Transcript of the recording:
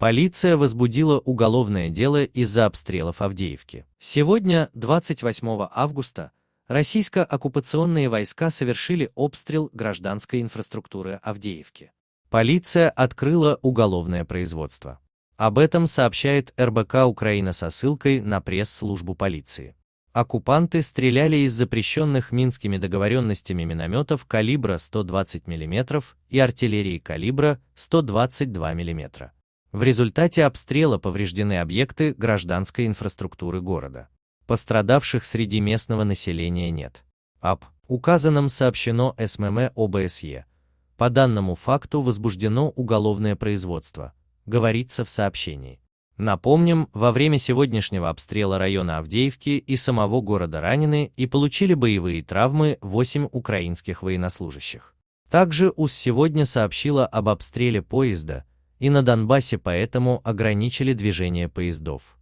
Полиция возбудила уголовное дело из-за обстрелов Авдеевки. Сегодня, 28 августа, российско-оккупационные войска совершили обстрел гражданской инфраструктуры Авдеевки. Полиция открыла уголовное производство. Об этом сообщает РБК Украина со ссылкой на пресс-службу полиции. Оккупанты стреляли из запрещенных Минскими договоренностями минометов калибра 120 мм и артиллерии калибра 122 мм. В результате обстрела повреждены объекты гражданской инфраструктуры города. Пострадавших среди местного населения нет. Об указанном сообщено СММ ОБСЕ. По данному факту возбуждено уголовное производство, говорится в сообщении. Напомним, во время сегодняшнего обстрела района Авдеевки и самого города ранены и получили боевые травмы 8 украинских военнослужащих. Также УС сегодня сообщила об обстреле поезда, и на Донбассе поэтому ограничили движение поездов.